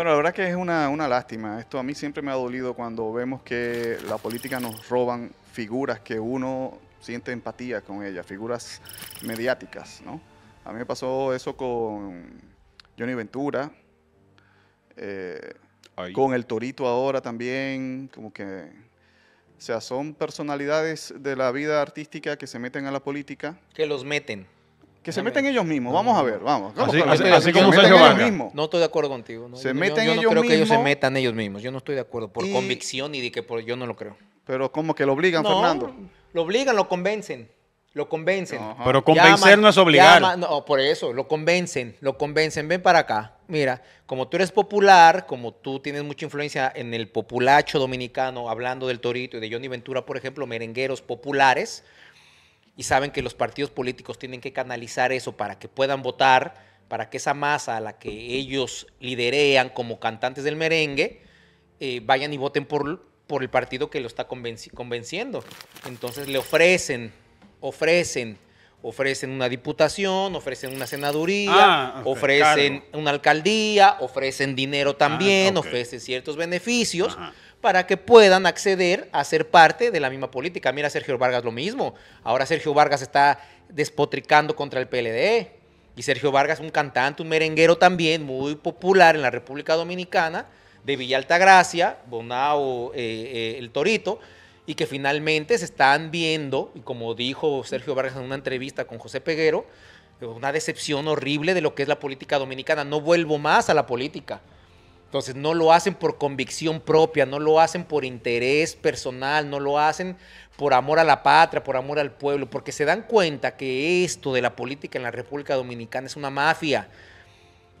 Bueno, la verdad que es una, lástima. Esto a mí siempre me ha dolido cuando vemos que la política nos roban figuras que uno siente empatía con ellas, figuras mediáticas, ¿no? A mí me pasó eso con Johnny Ventura, eh, con El Torito ahora también, como que... O sea, son personalidades de la vida artística que se meten a la política. Que los meten. Que se meten ellos mismos, vamos a ver, vamos. Así, como Sergio No estoy de acuerdo contigo. No, se yo, creo que ellos se metan ellos mismos. Yo no estoy de acuerdo por convicción y de que yo no lo creo. Pero como que lo obligan, Fernando. Lo obligan, lo convencen. Lo convencen. Pero convencer no es obligar. por eso, lo convencen, lo convencen. Ven para acá. Mira, como tú eres popular, como tú tienes mucha influencia en el populacho dominicano, hablando del Torito y de Johnny Ventura, por ejemplo, merengueros populares, y saben que los partidos políticos tienen que canalizar eso para que puedan votar, para que esa masa a la que ellos liderean como cantantes del merengue, eh, vayan y voten por, por el partido que lo está convenciendo. Entonces le ofrecen, ofrecen ofrecen una diputación, ofrecen una senaduría, ah, ofrecen una alcaldía, ofrecen dinero también, ah, ofrecen ciertos beneficios para que puedan acceder a ser parte de la misma política. Mira, Sergio Vargas lo mismo. Ahora Sergio Vargas está despotricando contra el PLD. Y Sergio Vargas, un cantante, un merenguero también, muy popular en la República Dominicana, de Villa Altagracia, Bonao, eh, eh, El Torito, y que finalmente se están viendo, y como dijo Sergio Vargas en una entrevista con José Peguero, una decepción horrible de lo que es la política dominicana. No vuelvo más a la política. Entonces no lo hacen por convicción propia, no lo hacen por interés personal, no lo hacen por amor a la patria, por amor al pueblo, porque se dan cuenta que esto de la política en la República Dominicana es una mafia.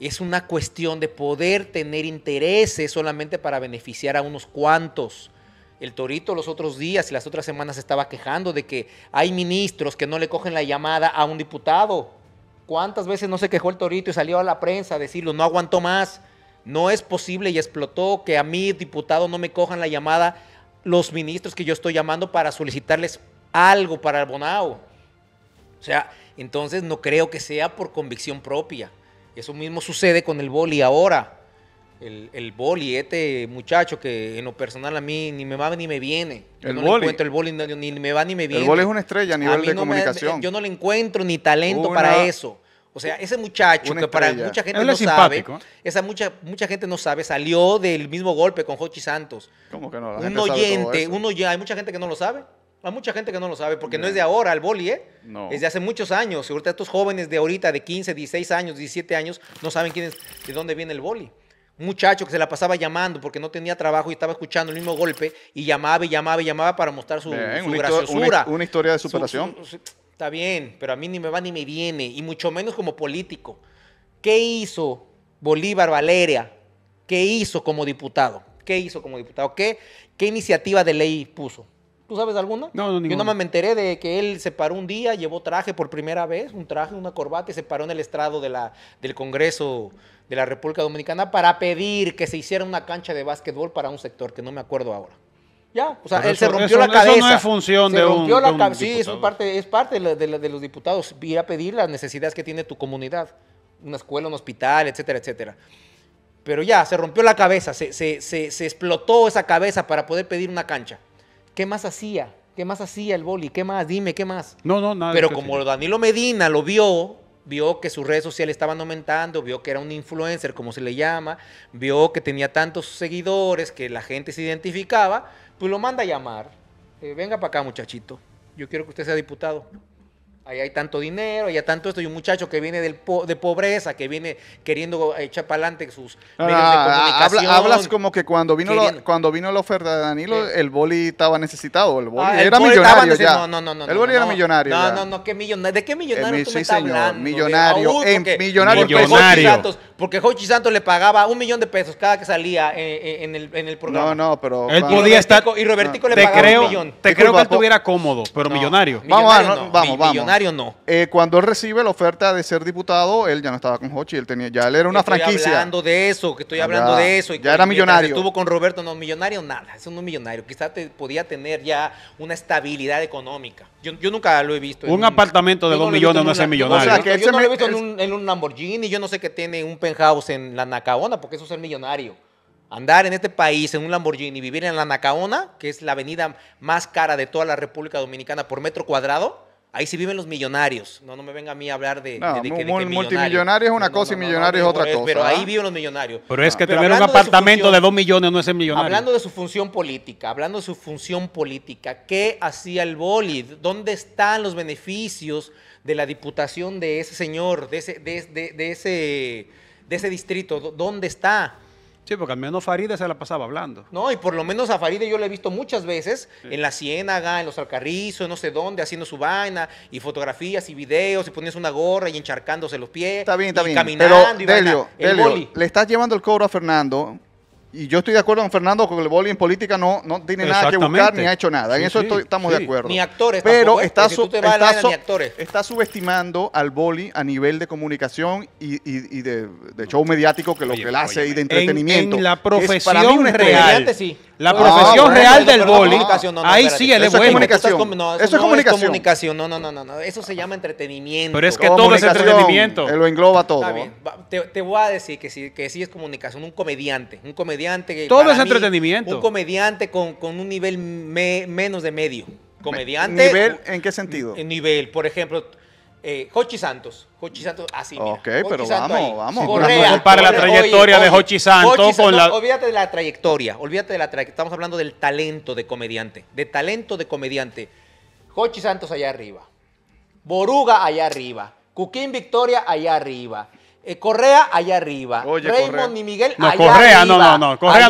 Es una cuestión de poder tener intereses solamente para beneficiar a unos cuantos. El Torito los otros días y las otras semanas estaba quejando de que hay ministros que no le cogen la llamada a un diputado. ¿Cuántas veces no se quejó el Torito y salió a la prensa a decirlo, no aguanto más? No es posible y explotó que a mí, diputado, no me cojan la llamada los ministros que yo estoy llamando para solicitarles algo para el Bonao. O sea, entonces no creo que sea por convicción propia. Eso mismo sucede con el boli ahora. El, el boli, este muchacho que en lo personal a mí ni me va ni me viene. el no encuentro el boli, ni, me va ni me viene. El boli es una estrella a nivel de comunicación. yo no le encuentro ni talento para eso. O sea, ese muchacho que para mucha gente no sabe, ¿eh? esa mucha, mucha gente no sabe, salió del mismo golpe con Jochi Santos. ¿Cómo que no? un oyente, uno ya, hay mucha gente que no lo sabe. Hay mucha gente que no lo sabe, porque no, es de ahora el boli, ¿eh? Es de hace muchos años. Seguro ahorita estos jóvenes de ahorita, de 15, 16 años, 17 años, no saben quién es, de dónde viene el boli. Un muchacho que se la pasaba llamando porque no tenía trabajo y estaba escuchando el mismo golpe y llamaba y llamaba y llamaba para mostrar su, una, una, historia de superación. Su- Está bien, pero a mí ni me va ni me viene, y mucho menos como político. ¿Qué hizo Bolívar Valeria? ¿Qué hizo como diputado? ¿Qué hizo como diputado? ¿Qué, iniciativa de ley puso? ¿Tú sabes alguna? No, no, ninguna. Yo nomás me enteré de que él se paró un día, llevó traje por primera vez, un traje, una corbata, y se paró en el estrado del Congreso de la República Dominicana para pedir que se hiciera una cancha de básquetbol para un sector que no me acuerdo ahora. Ya, o sea, él se rompió la cabeza. Eso no es función se de un, la Sí, es parte, es parte de, los diputados. Ir a pedir las necesidades que tiene tu comunidad. Una escuela, un hospital, etcétera, etcétera. Pero ya, se rompió la cabeza, se, se, se, se explotó esa cabeza para poder pedir una cancha. ¿Qué más hacía? ¿Qué más hacía el boli? ¿Qué más? Dime, ¿qué más? No, no, nada. Pero como Danilo Medina lo vio, vio que sus redes sociales estaban aumentando, vio que era un influencer, como se le llama, vio que tenía tantos seguidores, que la gente se identificaba, pues lo manda a llamar. Eh, venga para acá, muchachito. Yo quiero que usted sea diputado ahí hay tanto dinero, hay tanto esto, y un muchacho que viene del de pobreza, que viene queriendo echar para adelante sus ah, medios de comunicación. hablas como que cuando vino, la, cuando vino la oferta de Danilo, el boli estaba necesitado, el boli ah, era millonario ya. No, no, no, el boli era millonario No, no, no, ¿qué millonario? ¿De qué millonario tú sí, me estás señor, hablando? Millonario, en, eh, millonario, millonario porque Hochi Santos le pagaba un millón de pesos cada que salía eh, eh, en, el, en, el, programa. No, no, pero. Él podía estar. Y Robertico le pagaba un millón. Te creo que él estuviera cómodo, pero millonario. Vamos, no, vamos, vamos. Millonario no. Eh, cuando él recibe la oferta de ser diputado, él ya no estaba con Hochi, él tenía, ya él era una franquicia. Estoy hablando de eso, que estoy hablando de eso. ya era millonario. Estuvo con Roberto, no, millonario nada, eso no es millonario. Quizás te podía tener ya una estabilidad económica. Yo, yo nunca lo he visto. Un, apartamento de dos millones no es millonario. O sea, que yo no lo he visto en un Lamborghini, yo no sé qué tiene un in-house en la Nacaona, porque eso es el millonario. Andar en este país en un Lamborghini, vivir en la Nacaona, que es la avenida más cara de toda la República Dominicana por metro cuadrado, ahí sí viven los millonarios. No, no me venga a mí a hablar de, que multimillonario es una cosa y millonario es otra cosa. Pero ahí ¿ah? viven los millonarios. Pero es que tener un apartamento de dos millones no es el millonario. Hablando de su función política, hablando de su función política, ¿qué hacía el boli? ¿Dónde están los beneficios de la diputación de ese señor, de ese de ese distrito, ¿dónde está? Sí, porque al menos Faride se la pasaba hablando. No, y por lo menos a Faride yo le he visto muchas veces en la Ciénaga, en los Alcarrizos, no sé dónde, haciendo su vaina, y fotografías y videos, y poniéndose una gorra y encharcándose los pies. Está bien, está bien. Caminando Pero, y Delio, le estás llevando el cobro a Fernando y yo estoy de acuerdo don Fernando con que el boli en política no, no tiene nada que buscar ni ha hecho nada. en eso estamos de acuerdo. Ni actores. Pero ¿eh? está, está, subestimando al boli a nivel de comunicación y, de, show mediático que lo que él hace y de entretenimiento. En, la profesión es, para mí real. real la ah, profesión real del boli, ahí sí él es bueno. Comunicación. No, eso, es comunicación. No, no, no, no, Eso se llama entretenimiento. Pero es que todo es entretenimiento. Él lo engloba todo. Te, voy a decir que sí, que es comunicación. Un comediante. Un comediante que. Todo es entretenimiento. Un comediante con, un nivel menos de medio. Comediante. ¿Nivel en qué sentido? En nivel. Por ejemplo eh, Santos. Hochi Santos, así mira. Ok, pero vamos, vamos. Correa, comparar la trayectoria de Jochi Santos olvídate de la trayectoria, olvídate de la trayectoria. Estamos hablando del talento de comediante, de talento de comediante. Hochi Santos allá arriba. Boruga allá arriba. Cuquín Victoria allá arriba. Eh, Correa allá arriba. Raymond y Miguel no, allá Correa, arriba. No, no, no. Correa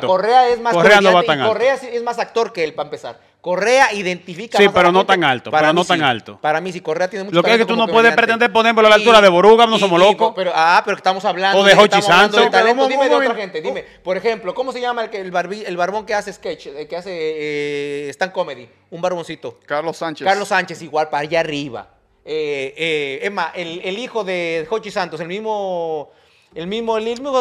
no Correa es más Correa, no va tan alto. Correa es más actor que él, para empezar. Correa identifica. Sí, pero no tan alto. Para pero no tan alto. Para mí, si Correa tiene mucho Lo que es que tú no puedes pretender ponérmelo a la altura de Boruga, no somos locos. ah, pero estamos hablando. O de Hochi Santos. Dime de otra gente. Dime, por ejemplo, ¿cómo se llama el, que, el, el barbón que hace sketch, eh, que hace eh, stand comedy? Un barboncito. Carlos Sánchez. Carlos Sánchez, igual, para allá arriba. Eh, eh, Emma, el, el hijo de Hochi Santos, el mismo. El mismo, el mismo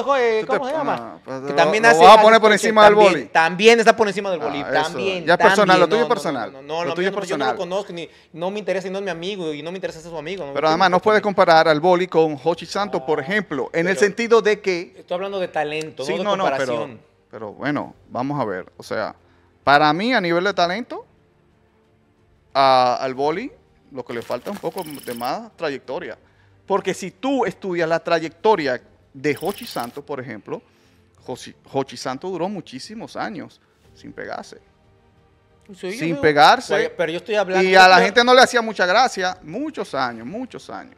¿cómo se llama? Ah, pues, también hace. a poner por encima del boli. También, está por encima del boli. Ah, también. Ya es personal, lo tuyo es personal. No, lo tuyo personal. Yo no lo conozco, ni, no me interesa, y no es mi amigo, y no me interesa ser su amigo. pero además, no puedes comparar al boli con Hochi Santos, por ah, ejemplo, en el sentido de que. Estoy hablando de talento, no, comparación. pero, bueno, vamos a ver. O sea, para mí, a nivel de talento, al boli, lo que le falta un poco de más trayectoria. Porque si tú estudias la trayectoria de Hochi Santo, por ejemplo, Hochi, Santos Santo duró muchísimos años sin pegarse. Pues sin pegarse. pero yo estoy hablando. Y a la gente no le hacía mucha gracia. Muchos años, muchos años.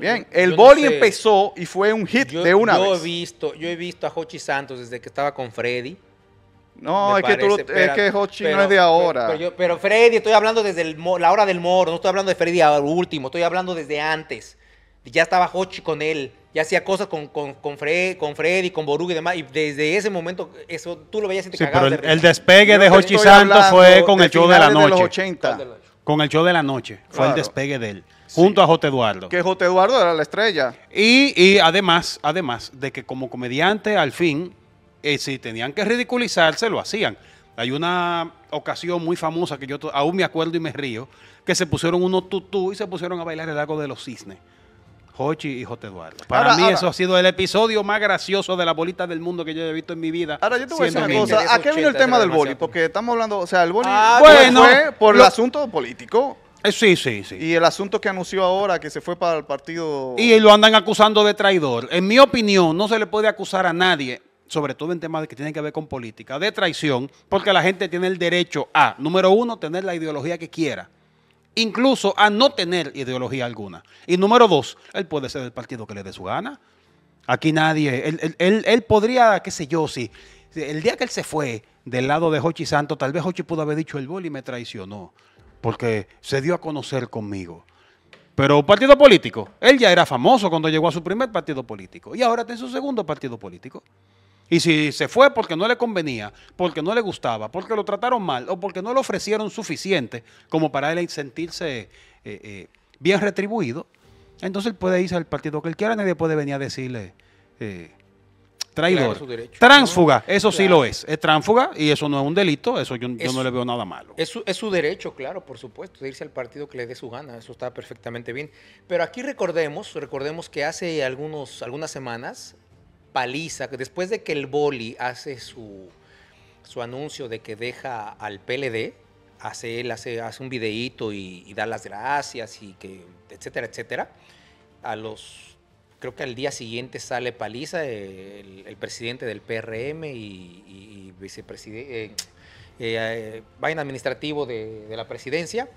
Bien, el boli empezó y fue un hit de una vez. He visto, yo he visto a Hochi Santos desde que estaba con Freddy. No, es que, tú, que Hochi no es de ahora. Pero, Freddy, estoy hablando desde la hora del moro. No estoy hablando de Freddy al último. Estoy hablando desde antes. Ya estaba Hochi con él y hacía cosas con, con, con, Freddy, con Ború y demás. Y desde ese momento, eso tú lo veías y Pero el, despegue de Hochi Santos fue con el show de la noche. Con el show de la noche. Fue el despegue de él. Junto a J. Eduardo. Que J. Eduardo era la estrella. Y, y además, además de que como comediante, al fin, eh, si tenían que ridiculizarse, lo hacían. Hay una ocasión muy famosa que yo aún me acuerdo y me río, que se pusieron unos tutú y se pusieron a bailar el lago de los cisnes. Ochi y Eduardo. Para mí eso ha sido el episodio más gracioso de la bolita del mundo que yo he visto en mi vida. Ahora yo te voy a decir una cosa. ¿A qué vino el tema del boli? Porque estamos hablando, o sea, el boli ah, fue por el asunto político. Eh, sí, sí, sí. Y el asunto que anunció ahora que se fue para el partido... Y lo andan acusando de traidor. En mi opinión, no se le puede acusar a nadie sobre todo en temas que tienen que ver con política, de traición, porque la gente tiene el derecho a, número uno, tener la ideología que quiera incluso a no tener ideología alguna. Y número dos, él puede ser el partido que le dé su gana. Aquí nadie, él, él, él, podría, qué sé yo, si el día que él se fue del lado de Hochi Santo, tal vez Hochi pudo haber dicho el boli me traicionó, porque se dio a conocer conmigo. Pero partido político, él ya era famoso cuando llegó a su primer partido político y ahora tiene su segundo partido político. Y si se fue porque no le convenía, porque no le gustaba, porque lo trataron mal o porque no le ofrecieron suficiente como para él sentirse eh, eh, bien retribuido, entonces él puede irse al partido que él quiera, nadie puede venir a decirle eh, traidor. eso sí lo es. Es tránsfuga y eso no es un delito, eso yo, no le veo nada malo. Es su, es su, derecho, claro, por supuesto, de irse al partido que le dé su gana, eso está perfectamente bien. Pero aquí recordemos, recordemos que hace algunos, algunas semanas paliza, que después de que el boli hace su, anuncio de que deja al PLD, hace hace, hace un videíto y, da las gracias y que, etcétera, etcétera. A los, creo que al día siguiente sale Paliza, el, presidente del PRM y, vicepresidente, eh, eh, eh administrativo de, de, la presidencia.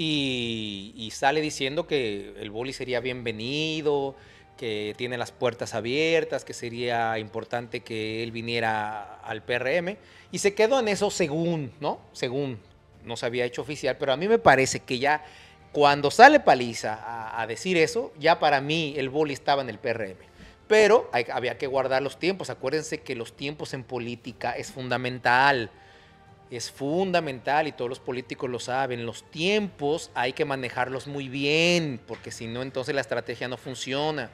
Y, sale diciendo que el boli sería bienvenido, que tiene las puertas abiertas, que sería importante que él viniera al PRM, y se quedó en eso según, ¿no? Según, no se había hecho oficial, pero a mí me parece que ya cuando sale Paliza a, decir eso, ya para mí el boli estaba en el PRM. Pero había que guardar los tiempos, acuérdense que los tiempos en política es fundamental es fundamental y todos los políticos lo saben. Los tiempos hay que manejarlos muy bien, porque si no, entonces la estrategia no funciona.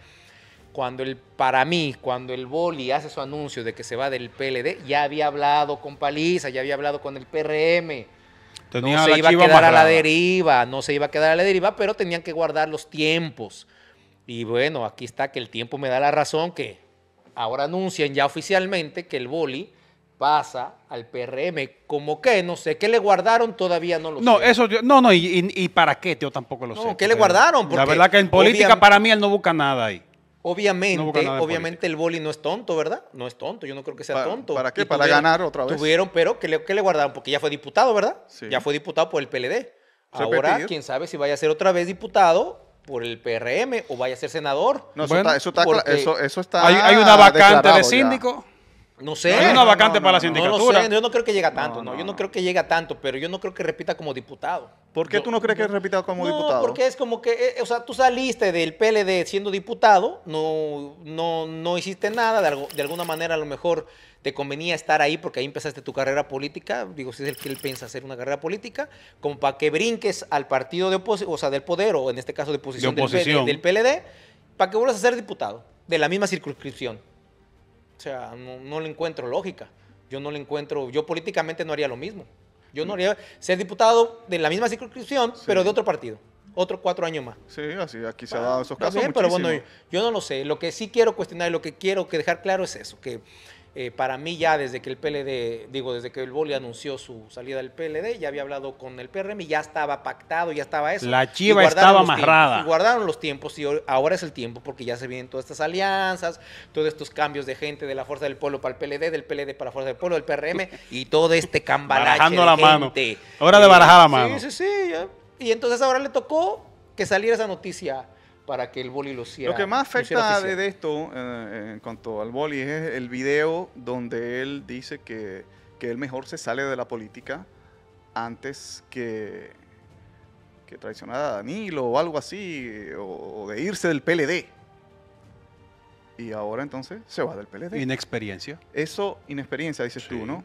Cuando el, para mí, cuando el Boli hace su anuncio de que se va del PLD, ya había hablado con Paliza, ya había hablado con el PRM. no se iba a quedar a la deriva, no se iba a quedar a la deriva, pero tenían que guardar los tiempos. Y bueno, aquí está que el tiempo me da la razón que ahora anuncian ya oficialmente que el Boli pasa al PRM, como que no sé, ¿qué le guardaron? Todavía no lo no, Eso yo, no, no, y, para qué, yo tampoco lo sé. ¿Qué le guardaron? la verdad que en política para mí él no busca nada ahí. Obviamente, obviamente el boli no es tonto, ¿verdad? No es tonto, yo no creo que sea tonto. ¿Para qué? para ganar otra vez. Tuvieron, pero ¿qué le, le guardaron? Porque ya fue diputado, ¿verdad? Sí. Ya fue diputado por el PLD. Ahora, quién sabe si vaya a ser otra vez diputado por el PRM o vaya a ser senador. No, eso, está, eso, está, Hay, una vacante de síndico. No sé. Hay una vacante para la sindicatura. No, sé. yo no creo que llegue tanto, no, Yo no creo que llegue tanto, pero yo no creo que repita como diputado. ¿Por qué tú no crees que repita como diputado? No, porque es como que, eh, o sea, tú saliste del PLD siendo diputado, no, no, no hiciste nada, de, alguna manera a lo mejor te convenía estar ahí porque ahí empezaste tu carrera política, digo, si es el que él piensa hacer una carrera política, como para que brinques al partido de o sea, del poder, o en este caso de oposición, Del, del PLD, para que vuelvas a ser diputado de la misma circunscripción. O sea, no, lo le encuentro lógica. Yo no le encuentro, yo políticamente no haría lo mismo. Yo no mm. haría ser diputado de la misma circunscripción, pero de otro partido. Otro cuatro años más. Sí, así aquí se ha ah, dado esos casos. Bien, pero bueno, yo, no lo sé. Lo que sí quiero cuestionar y lo que quiero que dejar claro es eso, que eh, para mí ya desde que el PLD, digo, desde que el Boli anunció su salida del PLD, ya había hablado con el PRM y ya estaba pactado, ya estaba eso. La chiva estaba amarrada. Y guardaron los tiempos y ahora es el tiempo porque ya se vienen todas estas alianzas, todos estos cambios de gente de la Fuerza del Pueblo para el PLD, del PLD para la Fuerza del Pueblo, del PRM y todo este cambalache Barajando de la mano. Ahora de barajaba la mano. Sí, sí, sí. Y entonces ahora le tocó que saliera esa noticia para que el boli lo hiciera. Lo que más afecta de, esto eh, en cuanto al boli es el video donde él dice que, que él mejor se sale de la política antes que, que traicionar a Danilo o algo así, eh, o, de irse del PLD. Y ahora entonces se va del PLD. Inexperiencia. Eso, inexperiencia, dices tú, ¿no?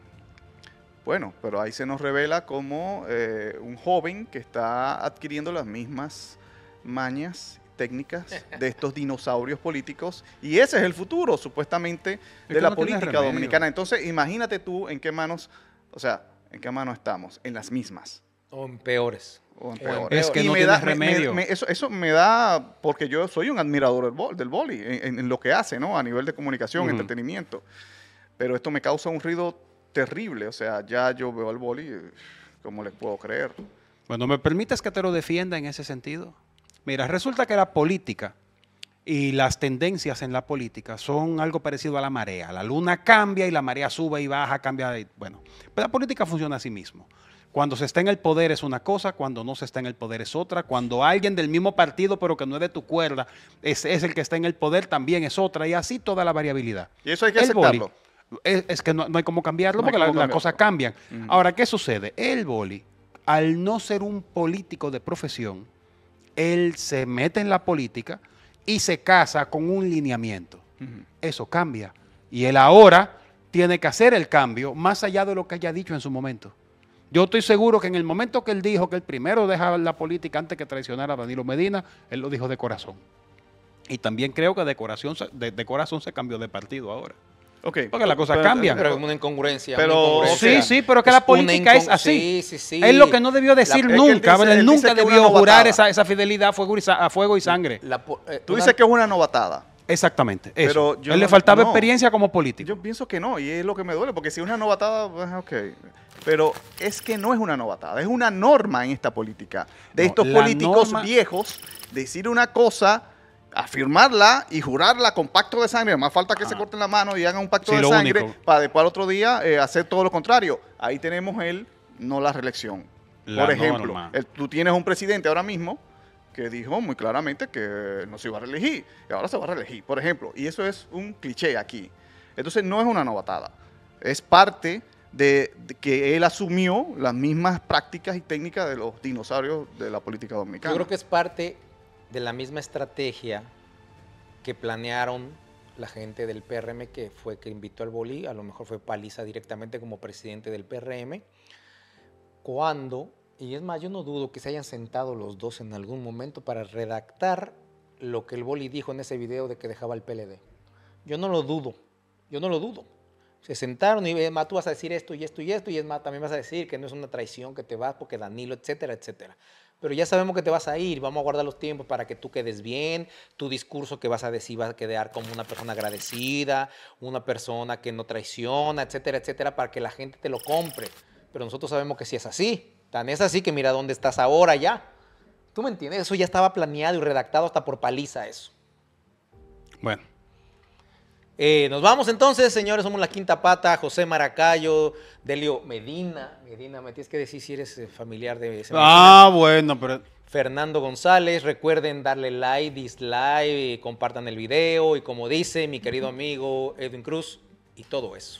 Bueno, pero ahí se nos revela como eh, un joven que está adquiriendo las mismas mañas técnicas de estos dinosaurios políticos y ese es el futuro, supuestamente, de la política dominicana. Entonces, imagínate tú en qué manos, o sea, en qué manos estamos, en las mismas. O en peores. O en peores. Es que no me da, remedio. eso, me da, porque yo soy un admirador del, del boli, en, lo que hace, ¿no? A nivel de comunicación, entretenimiento. Pero esto me causa un ruido terrible. O sea, ya yo veo al boli, ¿cómo les puedo creer? Bueno, ¿me permitas que te lo defienda en ese sentido? Mira, resulta que la política y las tendencias en la política son algo parecido a la marea. La luna cambia y la marea sube y baja, cambia Bueno, pero la política funciona así mismo. Cuando se está en el poder es una cosa, cuando no se está en el poder es otra, cuando alguien del mismo partido pero que no es de tu cuerda es, el que está en el poder también es otra y así toda la variabilidad. Y eso hay que aceptarlo. es, que no, hay cómo cambiarlo porque las cosas cambian. Ahora, ¿qué sucede? El boli, al no ser un político de profesión, él se mete en la política y se casa con un lineamiento. Eso cambia. Y él ahora tiene que hacer el cambio más allá de lo que haya dicho en su momento. Yo estoy seguro que en el momento que él dijo que él primero dejaba la política antes que traicionara a Danilo Medina, él lo dijo de corazón. Y también creo que de corazón se cambió de partido ahora. Porque las cosas cambian. Pero es una incongruencia. Sí, sí, pero que la política es así. Es lo que no debió decir nunca. nunca debió jurar esa, fidelidad a fuego y, sangre. Eh, Tú dices que es una novatada. Exactamente. Pero yo él le faltaba experiencia como político. Yo pienso que no, y es lo que me duele, porque si es una novatada, pues, ok. Pero es que no es una novatada, es una norma en esta política. De estos políticos viejos, decir una cosa afirmarla y jurarla con pacto de sangre. Más falta que se ah. corten la mano y hagan un pacto de sangre para después al otro día eh, hacer todo lo contrario. Ahí tenemos él, no la reelección. Por ejemplo, tú tienes un presidente ahora mismo que dijo muy claramente que no se iba a reelegir y ahora se va a reelegir. Por ejemplo, y eso es un cliché aquí. Entonces no es una novatada, es parte de, que él asumió las mismas prácticas y técnicas de los dinosaurios de la política dominicana. Yo creo que es parte de la misma estrategia que planearon la gente del PRM que fue que invitó al Bolí, a lo mejor fue Paliza directamente como presidente del PRM, cuando, y es más, yo no dudo que se hayan sentado los dos en algún momento para redactar lo que el Boli dijo en ese video de que dejaba el PLD. Yo no lo dudo, yo no lo dudo. Se sentaron y es más, tú vas a decir esto y esto y esto, y es más, también vas a decir que no es una traición, que te vas porque Danilo, etcétera, etcétera pero ya sabemos que te vas a ir, vamos a guardar los tiempos para que tú quedes bien, tu discurso que vas a decir va a quedar como una persona agradecida, una persona que no traiciona, etcétera, etcétera, para que la gente te lo compre. Pero nosotros sabemos que si es así, tan es así que mira dónde estás ahora ya. ¿Tú me entiendes? Eso ya estaba planeado y redactado hasta por paliza eso. Bueno. Eh, nos vamos entonces, señores. Somos la quinta pata, José Maracayo, Delio Medina. Medina, me tienes que decir si eres eh, familiar de ese Ah, bueno, pero. Fernando González, recuerden darle like, dislike, eh, compartan el video y como dice mi querido amigo Edwin Cruz, y todo eso.